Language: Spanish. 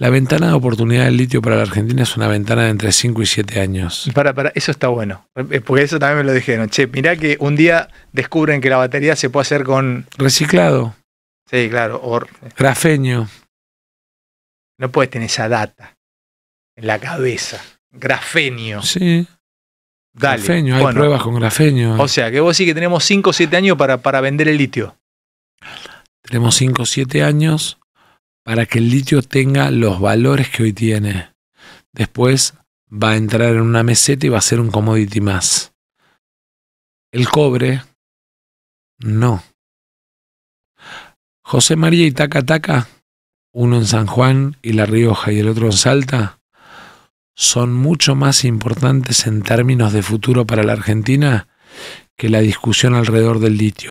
La ventana de oportunidad del litio para la Argentina es una ventana de entre 5 y 7 años. para, para, eso está bueno. Eh, porque eso también me lo dijeron. Che, mirá que un día descubren que la batería se puede hacer con. Reciclado. Sí, claro. Eh. Grafeño. No puedes tener esa data en la cabeza. Grafeño. Sí. Dale. Grafeño, hay pruebas con grafeño. O sea, que vos decís que tenemos 5 o 7 años para, para vender el litio. Tenemos 5 o 7 años para que el litio tenga los valores que hoy tiene. Después va a entrar en una meseta y va a ser un commodity más. El cobre, no. José María y Taca Taca, uno en San Juan y La Rioja y el otro en Salta, son mucho más importantes en términos de futuro para la Argentina que la discusión alrededor del litio.